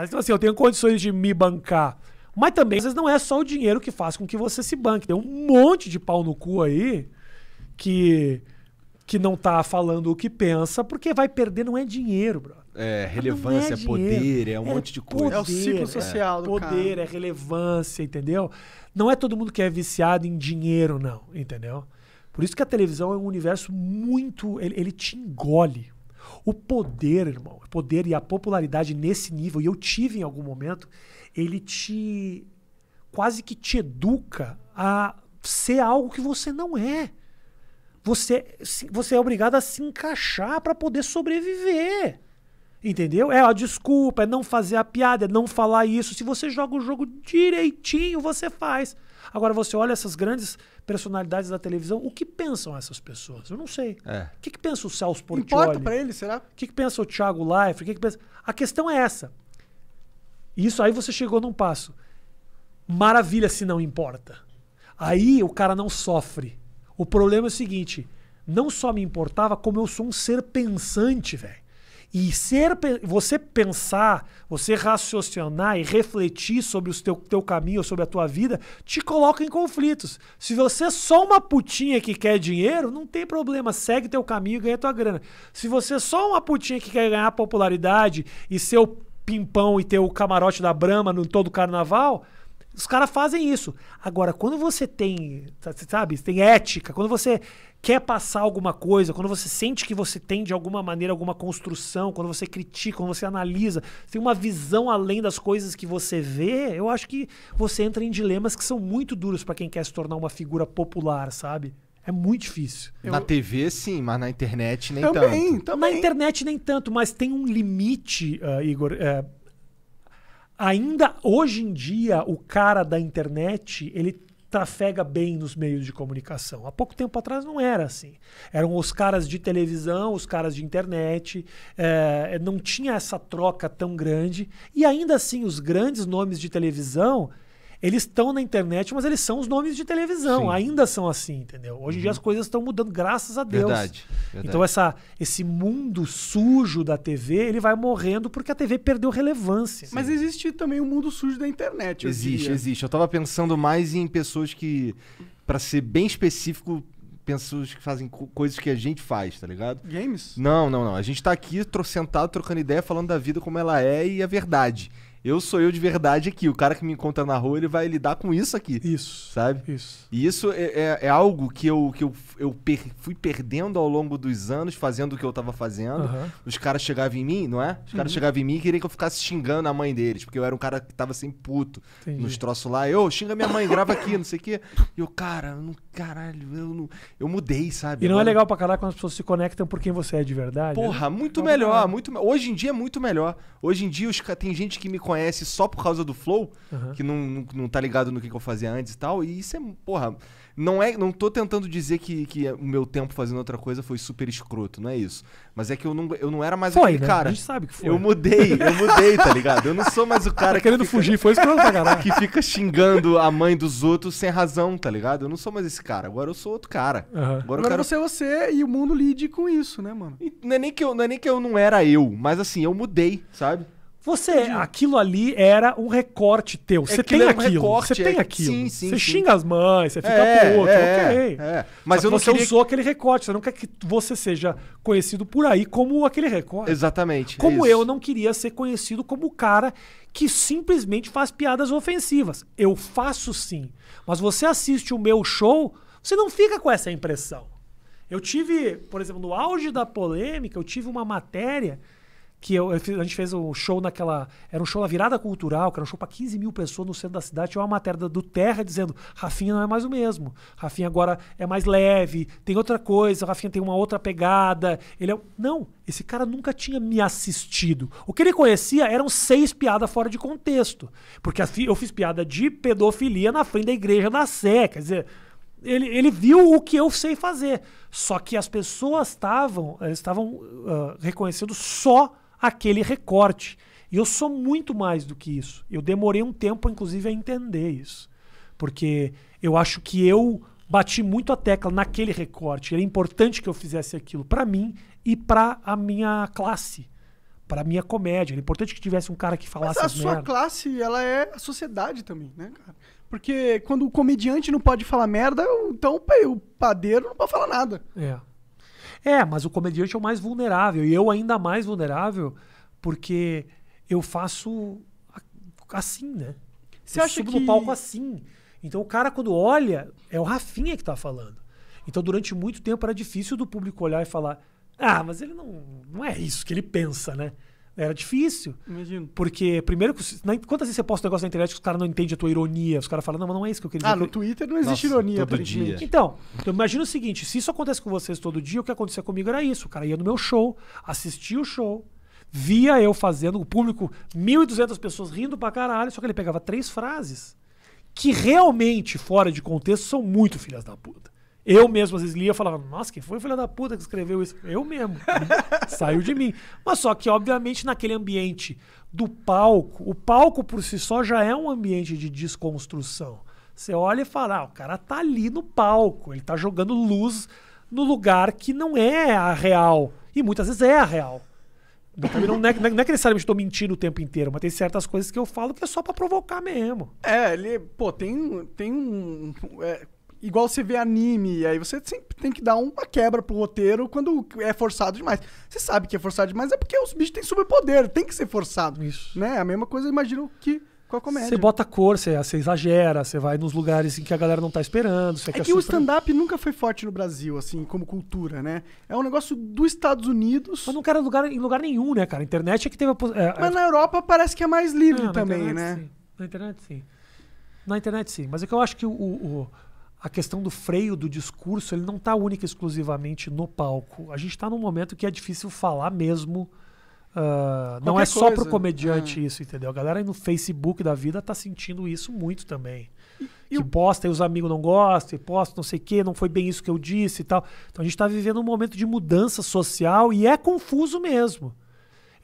Mas então assim, eu tenho condições de me bancar. Mas também, às vezes, não é só o dinheiro que faz com que você se banque. Tem um monte de pau no cu aí que, que não tá falando o que pensa, porque vai perder, não é dinheiro, brother. É, relevância, ah, é dinheiro, poder, é um é monte de coisa. é o ciclo é social é. do Poder, cara. é relevância, entendeu? Não é todo mundo que é viciado em dinheiro, não, entendeu? Por isso que a televisão é um universo muito. Ele, ele te engole o poder, irmão, o poder e a popularidade nesse nível, e eu tive em algum momento, ele te quase que te educa a ser algo que você não é. Você, você é obrigado a se encaixar para poder sobreviver. Entendeu? É a desculpa, é não fazer a piada, é não falar isso. Se você joga o jogo direitinho, você faz. Agora você olha essas grandes personalidades da televisão, o que pensam essas pessoas? Eu não sei. É. O que, que pensa o Celso Portioli? Importa para ele, será? O que, que pensa o Thiago Leifert? O que, que pensa... A questão é essa. Isso aí você chegou num passo. Maravilha se não importa. Aí o cara não sofre. O problema é o seguinte, não só me importava como eu sou um ser pensante, velho. E ser, você pensar, você raciocinar e refletir sobre o teu, teu caminho, sobre a tua vida, te coloca em conflitos. Se você é só uma putinha que quer dinheiro, não tem problema, segue teu caminho e ganha tua grana. Se você é só uma putinha que quer ganhar popularidade e ser o pimpão e ter o camarote da Brama no todo carnaval, os caras fazem isso. Agora, quando você tem, tá, sabe, tem ética, quando você quer passar alguma coisa, quando você sente que você tem de alguma maneira alguma construção, quando você critica, quando você analisa, tem uma visão além das coisas que você vê, eu acho que você entra em dilemas que são muito duros para quem quer se tornar uma figura popular, sabe? É muito difícil. Na eu... TV, sim, mas na internet nem também, tanto. Também. Na internet nem tanto, mas tem um limite, uh, Igor. Uh, ainda hoje em dia, o cara da internet, ele trafega bem nos meios de comunicação. Há pouco tempo atrás não era assim. Eram os caras de televisão, os caras de internet, é, não tinha essa troca tão grande. E ainda assim, os grandes nomes de televisão eles estão na internet, mas eles são os nomes de televisão. Sim. Ainda são assim, entendeu? Hoje em uhum. dia as coisas estão mudando, graças a Deus. Verdade, verdade. Então essa, esse mundo sujo da TV, ele vai morrendo porque a TV perdeu relevância. Sim. Mas existe também o um mundo sujo da internet. Existe, diria. existe. Eu estava pensando mais em pessoas que, para ser bem específico, pessoas que fazem co coisas que a gente faz, tá ligado? Games? Não, não, não. A gente tá aqui sentado, trocando ideia, falando da vida como ela é e a verdade eu sou eu de verdade aqui. O cara que me encontra na rua, ele vai lidar com isso aqui. Isso. Sabe? Isso. E isso é, é, é algo que eu, que eu, eu per, fui perdendo ao longo dos anos, fazendo o que eu tava fazendo. Uhum. Os caras chegavam em mim, não é? Os caras uhum. chegavam em mim e queriam que eu ficasse xingando a mãe deles, porque eu era um cara que tava sempre puto Entendi. nos troços lá. Eu, xinga minha mãe, grava aqui, não sei o quê. E eu, cara, não, caralho, eu não. Eu mudei, sabe? E não é Agora... é legal pra caralho quando as pessoas se conectam por quem você é de verdade. Né? Porra, né? muito não é melhor, não muito Hoje em dia é muito melhor. Hoje em dia os, tem gente que me conhece só por causa do flow, uhum. que não, não, não, tá ligado no que, que, eu fazia antes e tal. E isso é, porra, não é. Não tô tentando dizer que, que é o meu tempo fazendo outra coisa foi super escroto, não é isso. Mas é que eu não, eu não era mais foi, aquele né? cara. A gente sabe que foi. Eu mudei, eu mudei, tá ligado? Eu não sou mais o cara. Tá que querendo fica, fugir, foi escroto pra caralho. Que fica xingando a mãe dos outros sem razão, tá ligado? Eu não sou mais esse cara. Agora eu sou outro cara. Uhum. Agora, Agora quero... você é você e o mundo lide com isso, né, mano? E não é nem que eu não, é nem que eu não era eu, mas assim, eu mudei, sabe? Você, aquilo ali era um recorte teu. É você tem é aquilo. você tem é aquilo. Você xinga as mães, você fica é, puto, ok. É. Mas eu não você queria... usou aquele recorte. Você não quer que você seja conhecido por aí como aquele recorte. Exatamente. Como isso. eu não queria ser conhecido como o cara que simplesmente faz piadas ofensivas. Eu faço sim. Mas você assiste o meu show, você não fica com essa impressão. Eu tive, por exemplo, no auge da polêmica, eu tive uma matéria que eu, a gente fez o um show naquela. Era um show na virada cultural, que era um show para 15 mil pessoas no centro da cidade. Tinha uma matéria do Terra dizendo: Rafinha não é mais o mesmo. Rafinha agora é mais leve, tem outra coisa, Rafinha tem uma outra pegada. Ele é. Não, esse cara nunca tinha me assistido. O que ele conhecia eram seis piadas fora de contexto. Porque eu fiz piada de pedofilia na frente da igreja da Sé. Quer dizer. Ele, ele, viu o que eu sei fazer. Só que as pessoas estavam, estavam uh, reconhecendo só aquele recorte. E eu sou muito mais do que isso. Eu demorei um tempo, inclusive, a entender isso. Porque eu acho que eu bati muito a tecla naquele recorte. Era importante que eu fizesse aquilo para mim e para a minha classe, para a minha comédia. Era importante que tivesse um cara que falasse Mas a sua merda. classe, ela é a sociedade também, né, cara? Porque quando o comediante não pode falar merda, então o padeiro não pode falar nada. É. É, mas o comediante é o mais vulnerável. E eu ainda mais vulnerável porque eu faço assim, né? Você eu acha subo que... no palco assim. Então o cara, quando olha, é o Rafinha que tá falando. Então durante muito tempo era difícil do público olhar e falar: ah, mas ele não, não é isso que ele pensa, né? Era difícil. Imagino. Porque, primeiro, quantas vezes você posta um negócio na internet que os caras não entendem a tua ironia? Os caras falam, não, mas não é isso que eu queria ah, dizer. Ah, no Twitter não existe Nossa, ironia, todo dia. Então, então, imagina o seguinte: se isso acontece com vocês todo dia, o que acontecia comigo era isso. O cara ia no meu show, assistia o show, via eu fazendo, o público, 1.200 pessoas rindo pra caralho, só que ele pegava três frases que realmente, fora de contexto, são muito filhas da puta. Eu mesmo, às vezes, lia e falava, nossa, quem foi filha da puta que escreveu isso? Eu mesmo. Saiu de mim. Mas só que, obviamente, naquele ambiente do palco, o palco por si só já é um ambiente de desconstrução. Você olha e fala, ah, o cara tá ali no palco, ele tá jogando luz no lugar que não é a real. E muitas vezes é a real. Não, é não, é, não é que necessariamente estou mentindo o tempo inteiro, mas tem certas coisas que eu falo que é só para provocar mesmo. É, ele, pô, tem, tem um. É, igual você vê anime, e aí você sempre tem que dar uma quebra pro roteiro quando é forçado demais. Você sabe que é forçado demais, é porque os bichos têm superpoder, tem que ser forçado. Isso. Né? A mesma coisa, imagino que qual a comédia. Você bota cor, você, você exagera, você vai nos lugares em que a galera não tá esperando. é que super... o stand-up nunca foi forte no Brasil, assim, como cultura, né? É um negócio dos Estados Unidos. Mas não era lugar, em lugar nenhum, né, cara? A internet é que teve a. É, é, Mas na Europa parece que é mais livre ah, também, na internet, né? Sim. Na internet, sim. Na internet, sim. Mas é que eu acho que o, o, o a questão do freio do discurso ele não está única exclusivamente no palco. A gente está num momento que é difícil falar mesmo. Uh, não é só para pro comediante é. isso, entendeu? A galera no Facebook da vida tá sentindo isso muito também. E, que o... posta e os amigos não gostam, e posta não sei o que, não foi bem isso que eu disse e tal. Então a gente está vivendo um momento de mudança social e é confuso mesmo.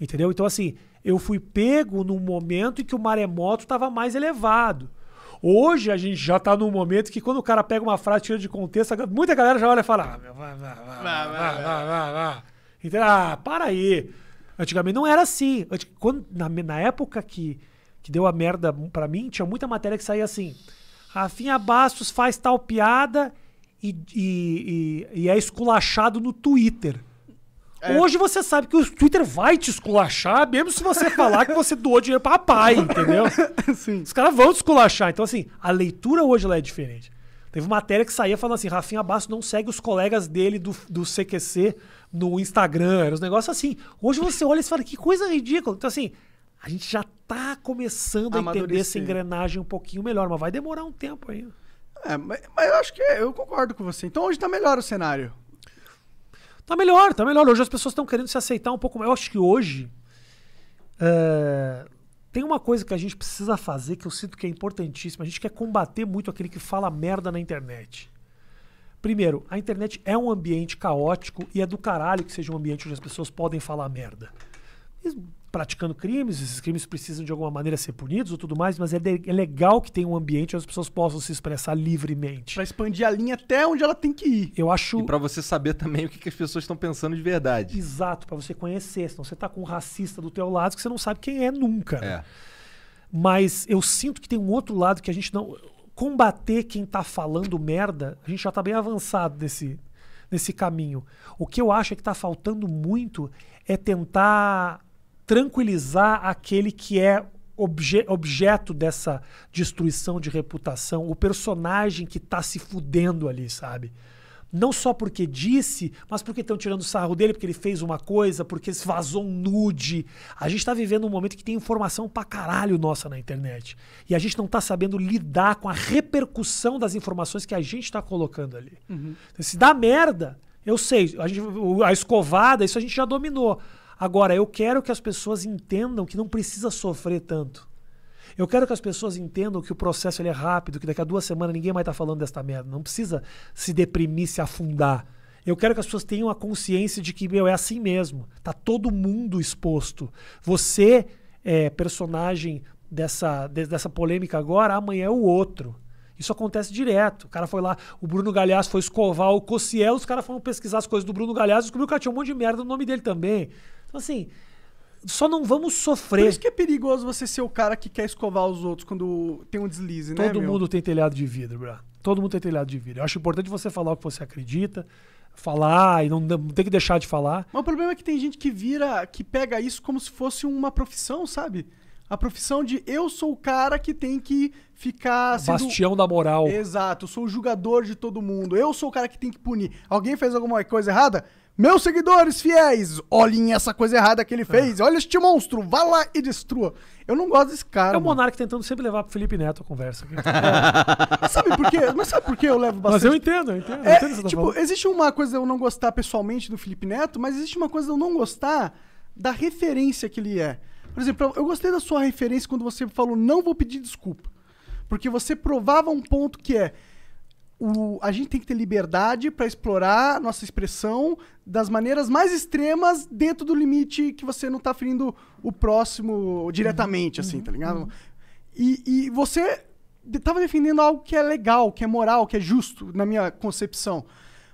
Entendeu? Então, assim, eu fui pego num momento em que o maremoto estava mais elevado. Hoje a gente já tá num momento que quando o cara pega uma frase, tira de contexto, muita galera já olha e fala: ah, meu, ah, para aí. Antigamente não era assim. Quando, na, na época que, que deu a merda para mim, tinha muita matéria que saía assim: Rafinha Bastos faz tal piada e, e, e, e é esculachado no Twitter. É. Hoje você sabe que o Twitter vai te esculachar, mesmo se você falar que você doou dinheiro pra pai, entendeu? Sim. Os caras vão te esculachar. Então, assim, a leitura hoje ela é diferente. Teve matéria que saía falando assim: Rafinha Basso não segue os colegas dele do, do CQC no Instagram. Era um negócios assim. Hoje você olha e fala: que coisa ridícula. Então, assim, a gente já tá começando a entender essa engrenagem um pouquinho melhor, mas vai demorar um tempo ainda. É, mas, mas, eu acho que é, eu concordo com você. Então hoje tá melhor o cenário. Tá melhor, tá melhor. Hoje as pessoas estão querendo se aceitar um pouco mais. Eu acho que hoje é, tem uma coisa que a gente precisa fazer que eu sinto que é importantíssima. A gente quer combater muito aquele que fala merda na internet. Primeiro, a internet é um ambiente caótico e é do caralho que seja um ambiente onde as pessoas podem falar merda praticando crimes, esses crimes precisam de alguma maneira ser punidos ou tudo mais, mas é, de, é legal que tenha um ambiente onde as pessoas possam se expressar livremente. Para expandir a linha até onde ela tem que ir. Eu acho. E para você saber também o que, que as pessoas estão pensando de verdade. Exato, para você conhecer. Senão você tá com um racista do teu lado que você não sabe quem é nunca. Né? É. Mas eu sinto que tem um outro lado que a gente não. Combater quem tá falando merda, a gente já tá bem avançado nesse, nesse caminho. O que eu acho é que tá faltando muito é tentar tranquilizar aquele que é obje objeto dessa destruição de reputação, o personagem que está se fudendo ali, sabe? Não só porque disse, mas porque estão tirando sarro dele, porque ele fez uma coisa, porque vazou um nude. A gente está vivendo um momento que tem informação pra caralho nossa na internet. E a gente não está sabendo lidar com a repercussão das informações que a gente está colocando ali. Uhum. Se dá merda, eu sei, a, gente, a escovada, isso a gente já dominou. Agora, eu quero que as pessoas entendam que não precisa sofrer tanto. Eu quero que as pessoas entendam que o processo ele é rápido, que daqui a duas semanas ninguém mais está falando desta merda. Não precisa se deprimir, se afundar. Eu quero que as pessoas tenham a consciência de que, meu, é assim mesmo. Tá todo mundo exposto. Você é personagem dessa, de, dessa polêmica agora, amanhã é o outro. Isso acontece direto. O cara foi lá, o Bruno Galhaço foi escovar o Cossiel, os caras foram pesquisar as coisas do Bruno Galhaço e descobriu que tinha um monte de merda no nome dele também. Então, assim, só não vamos sofrer. Por isso que é perigoso você ser o cara que quer escovar os outros quando tem um deslize, Todo né? Todo mundo meu? tem telhado de vidro, bro. Todo mundo tem telhado de vidro. Eu acho importante você falar o que você acredita, falar e não, não tem que deixar de falar. Mas o problema é que tem gente que vira, que pega isso como se fosse uma profissão, sabe? A profissão de eu sou o cara que tem que ficar. Sendo... Bastião da moral. Exato, eu sou o julgador de todo mundo. Eu sou o cara que tem que punir. Alguém fez alguma coisa errada? Meus seguidores fiéis, olhem essa coisa errada que ele é. fez. É. Olha este monstro, vá lá e destrua. Eu não gosto desse cara. É o mano. Monark tentando sempre levar pro Felipe Neto a conversa. é. sabe por quê? Mas sabe por quê eu levo bastante? Mas eu entendo, eu é, entendo. É, eu entendo tipo, tá existe uma coisa eu não gostar pessoalmente do Felipe Neto, mas existe uma coisa eu não gostar da referência que ele é. Por exemplo, eu gostei da sua referência quando você falou não vou pedir desculpa. Porque você provava um ponto que é o, a gente tem que ter liberdade para explorar nossa expressão das maneiras mais extremas dentro do limite que você não está ferindo o próximo diretamente, uhum. assim, tá ligado? Uhum. E, e, você estava defendendo algo que é legal, que é moral, que é justo, na minha concepção.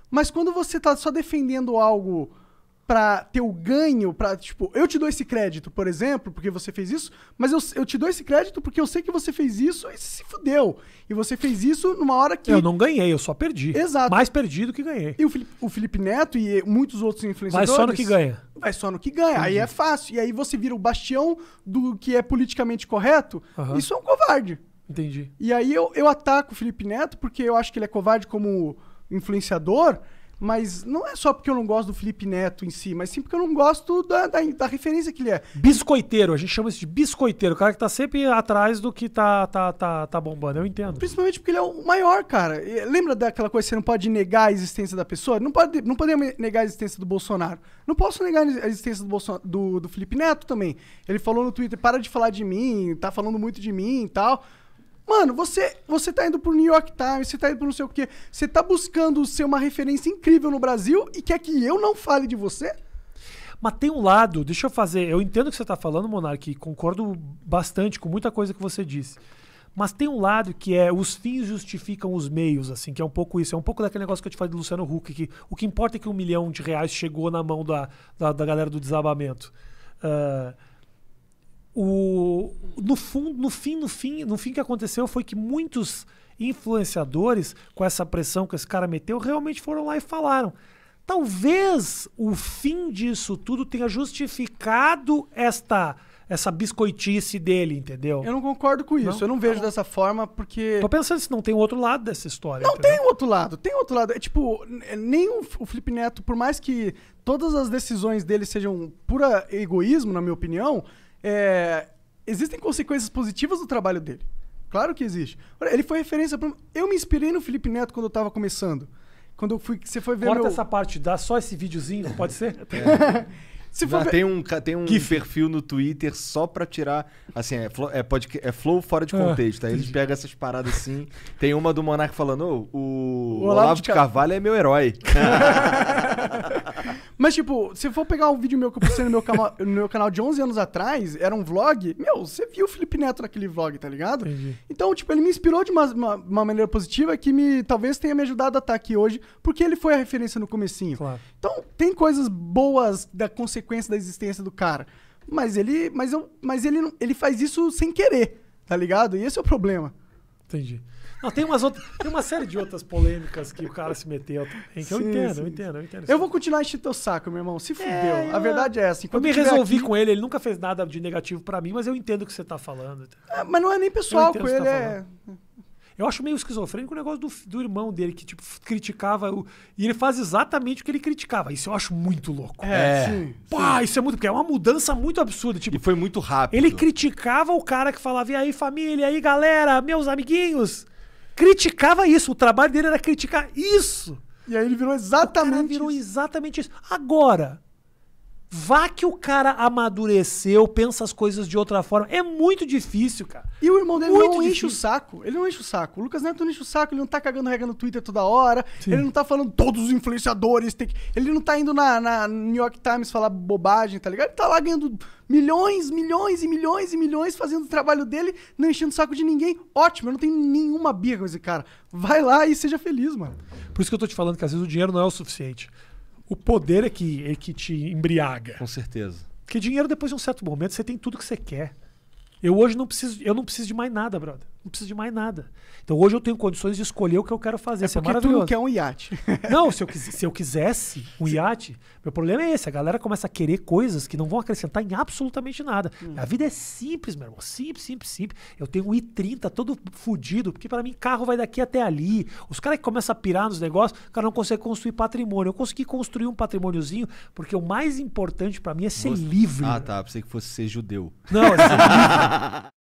Mas quando você está só defendendo algo para o ganho, para tipo, eu te dou esse crédito, por exemplo, porque você fez isso, mas eu, eu te dou esse crédito porque eu sei que você fez isso e se fudeu. E você fez isso numa hora que. Eu não ganhei, eu só perdi. Exato. Mais perdi do que ganhei. E o Felipe, o Felipe Neto e muitos outros influenciadores. Vai só no que ganha. Vai só no que ganha. Entendi. Aí é fácil. E aí você vira o bastião do que é politicamente correto. Uhum. Isso é um covarde. Entendi. E aí eu, eu ataco o Felipe Neto porque eu acho que ele é covarde como influenciador. Mas não é só porque eu não gosto do Felipe Neto em si, mas sim porque eu não gosto da, da, da referência que ele é. Biscoiteiro, a gente chama isso de biscoiteiro, o cara que tá sempre atrás do que tá, tá, tá, tá bombando, eu entendo. Principalmente porque ele é o maior, cara. Lembra daquela coisa que você não pode negar a existência da pessoa? Não, pode, não podemos negar a existência do Bolsonaro. Não posso negar a existência do, do, do Felipe Neto também. Ele falou no Twitter, para de falar de mim, tá falando muito de mim e tal. Mano, você, você tá indo pro New York Times, você tá indo pro não sei o quê, você tá buscando ser uma referência incrível no Brasil e quer que eu não fale de você? Mas tem um lado, deixa eu fazer, eu entendo o que você tá falando, Monark, concordo bastante com muita coisa que você disse. Mas tem um lado que é os fins justificam os meios, assim, que é um pouco isso. É um pouco daquele negócio que eu te falei do Luciano Huck, que o que importa é que um milhão de reais chegou na mão da, da, da galera do desabamento. Uh, o, no, fundo, no fim, no fim, no fim que aconteceu foi que muitos influenciadores, com essa pressão que esse cara meteu, realmente foram lá e falaram. Talvez o fim disso tudo tenha justificado esta essa biscoitice dele, entendeu? Eu não concordo com isso. Não? Eu não vejo não. Tá dessa forma porque. Tô pensando se não tem outro lado dessa história. Não entendeu? tem outro lado, tem outro lado. É tipo, nem o, o Felipe Neto, por mais que todas as decisões dele sejam pura egoísmo, na minha opinião, é, existem consequências positivas do trabalho dele. Claro que existe. Ele foi referência para. Eu me inspirei no Felipe Neto quando eu estava começando. Quando eu fui. Você foi ver. Corta meu... essa parte, dá só esse videozinho, pode ser? É. Se for... Tem um, tem um perfil no Twitter só pra tirar. Assim, é, flow, é, pode, é flow fora de ah, contexto. Ah, aí eles pegam essas paradas assim. Tem uma do Monarque falando: oh, o, o Olavo, Olavo de Carvalho, Carvalho é meu herói. Mas, tipo, se for pegar um vídeo meu que eu postei no meu, canal, no meu canal de 11 anos atrás, era um vlog, meu, você viu o Felipe Neto naquele vlog, tá ligado? Entendi. Então, tipo, ele me inspirou de uma, uma, uma, maneira positiva que me talvez tenha me ajudado a estar tá aqui hoje, porque ele foi a referência no comecinho. Claro. Então, tem coisas boas da consequência da existência do cara. Mas ele. Mas, eu, mas ele, ele faz isso sem querer, tá ligado? E esse é o problema. Entendi. Não, tem, umas outras, tem uma série de outras polêmicas que o cara se meteu também. Que eu, entendo, sim. eu entendo, eu entendo, eu entendo. Eu vou continuar enchendo teu saco, meu irmão. Se é, fudeu. É, A verdade é essa. Assim, eu me resolvi aqui... com ele, ele nunca fez nada de negativo para mim, mas eu entendo o que você tá falando. É, mas não é nem pessoal com ele, tá é. Eu acho meio esquizofrênico o negócio do, do irmão dele, que, tipo, criticava. O, e ele faz exatamente o que ele criticava. Isso eu acho muito louco. É, é. Sim, Pá, sim. isso é muito. Porque é uma mudança muito absurda. Tipo, e foi muito rápido. Ele criticava o cara que falava: e aí, família, e aí, galera, meus amiguinhos criticava isso. O trabalho dele era criticar isso. E aí ele virou exatamente. O virou isso. exatamente isso. Agora, Vá que o cara amadureceu, pensa as coisas de outra forma. É muito difícil, cara. E o irmão dele muito não difícil. enche o saco. Ele não enche o saco. O Lucas Neto não enche o saco, ele não tá cagando regra no Twitter toda hora. Sim. Ele não tá falando todos os influenciadores. Tem que... Ele não tá indo na, na, New York Times falar bobagem, tá ligado? Ele tá lá ganhando milhões, milhões e milhões e milhões fazendo o trabalho dele, não enchendo o saco de ninguém. Ótimo, eu não tenho nenhuma birra com esse cara. Vai lá e seja feliz, mano. Por isso que eu tô te falando que às vezes o dinheiro não é o suficiente o poder é que, é que te embriaga. Com certeza. Porque dinheiro, depois de um certo momento, você tem tudo que você quer. Eu hoje não preciso, eu não preciso de mais nada, brother. Não precisa de mais nada. Então hoje eu tenho condições de escolher o que eu quero fazer. É isso é tu não quer um iate. não, se eu, se eu quisesse um Sim. iate, meu problema é esse. A galera começa a querer coisas que não vão acrescentar em absolutamente nada. Hum. A vida é simples, meu irmão. Simples, simples, simples. Eu tenho um i30 todo fodido, porque para mim carro vai daqui até ali. Os caras que começam a pirar nos negócios, o cara não consegue construir patrimônio. Eu consegui construir um patrimôniozinho, porque o mais importante para mim é ser Você... livre. Ah, tá. Pensei que fosse ser judeu. Não, é ser livre.